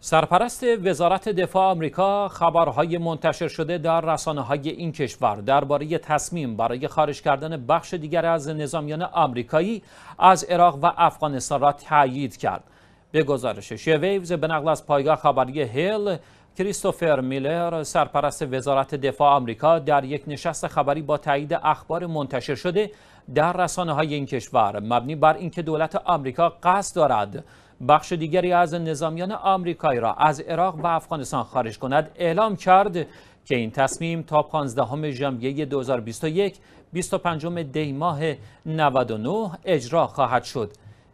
سرپرست وزارت دفاع آمریکا خبرهای منتشر شده در رسانه های این کشور درباره تصمیم برای خارج کردن بخش دیگر از نظامیان آمریکایی از عراق و افغانستان را تایید کرد. به گزارش شویوز به نقل از پایگاه خبری هیل کریستوفر میلر سرپرست وزارت دفاع آمریکا در یک نشست خبری با تایید اخبار منتشر شده در رسانه های این کشور مبنی بر اینکه دولت آمریکا قصد دارد بخش دیگری از نظامیان آمریکایی را از عراق و افغانستان خارج کند اعلام کرد که این تصمیم تا 15 ژانویه 2021 25 دی ماه 99 اجرا خواهد شد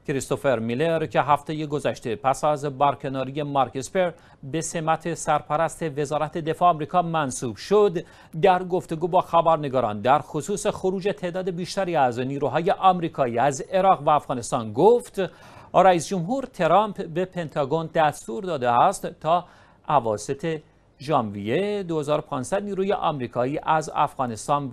کریستوفر میلر که هفته گذشته پس از برکناری مارکسپر به سمت سرپرست وزارت دفاع آمریکا منصوب شد در گفتگو با خبرنگاران در خصوص خروج تعداد بیشتری از نیروهای آمریکایی از عراق و افغانستان گفت رئیس جمهور ترامپ به پنتاگون دستور داده است تا اواسط ژانویه 2500 نیروی آمریکایی از افغانستان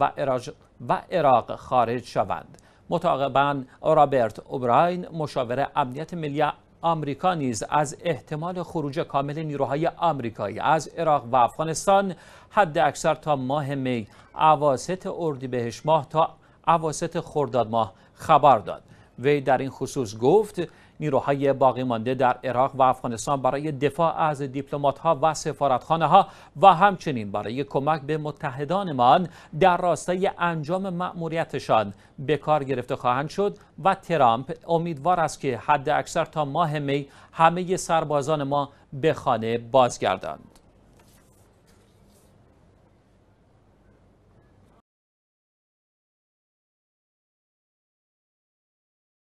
و عراق و خارج شوند. متعاقبا رابرت اوبراین مشاور امنیت ملی آمریکا نیز از احتمال خروج کامل نیروهای آمریکایی از عراق و افغانستان حد اکثر تا ماه می اواسط اردیبهشت ماه تا اواسط خرداد ماه خبر داد وی در این خصوص گفت نیروهای باقی مانده در عراق و افغانستان برای دفاع از دیپلمات‌ها و ها و همچنین برای کمک به متحدانمان در راستای انجام مأموریتشان به کار گرفته خواهند شد و ترامپ امیدوار است که حد اکثر تا ماه می همه سربازان ما به خانه بازگردند.